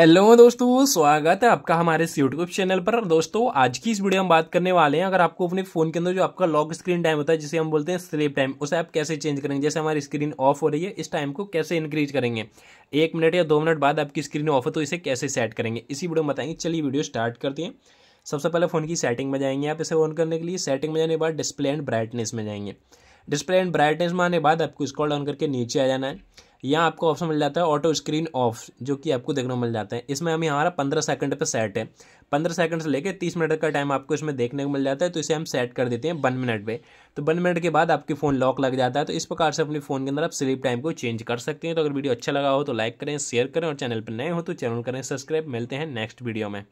hello दोस्तों स्वागत है आपका हमारे इस यूट्यूब चैनल पर दोस्तों आज की इस वीडियो में बात करने वाले हैं अगर आपको अपने फ़ोन के अंदर जो आपका लॉक स्क्रीन टाइम होता है जिसे हम बोलते हैं स्लीप टाइम उसे आप कैसे चेंज करेंगे जैसे हमारी स्क्रीन ऑफ हो रही है इस टाइम को कैसे इंक्रीज करेंगे एक मिनट या दो मिनट बाद आपकी स्क्रीन ऑफ है तो इसे कैसे सेट करेंगे इसी वीडियो में बताएंगे चलिए वीडियो स्टार्ट करते हैं सबसे पहले फ़ोन की सेटिंग में जाएंगे आप इसे ऑन करने के लिए सेटिंग में जाने के बाद डिस्प्ले एंड ब्राइटनेस में जाएंगे डिस्प्ले एंड ब्राइटनेस में आने बाद आपको स्कॉल ऑन करके नीचे आ जाना है यहाँ आपको ऑप्शन मिल जाता है ऑटो स्क्रीन ऑफ जो कि आपको देखने को मिल जाता है इसमें हम हमारा पंद्रह सेकंड पे सेट है पंद्रह सेकंड से लेकर तीस मिनट का टाइम आपको इसमें देखने को मिल जाता है तो इसे हम सेट कर देते हैं वन मिनट पे तो वन मिनट के बाद आपके फ़ोन लॉक लग जाता है तो इस प्रकार से अपने फ़ोन के अंदर आप स्लीप टाइम को चेंज कर सकते हैं तो अगर वीडियो अच्छा लगा हो तो लाइक करें शेयर करें और चैनल पर नए हो तो चैनल करें सब्सक्राइब मिलते हैं नेक्स्ट वीडियो में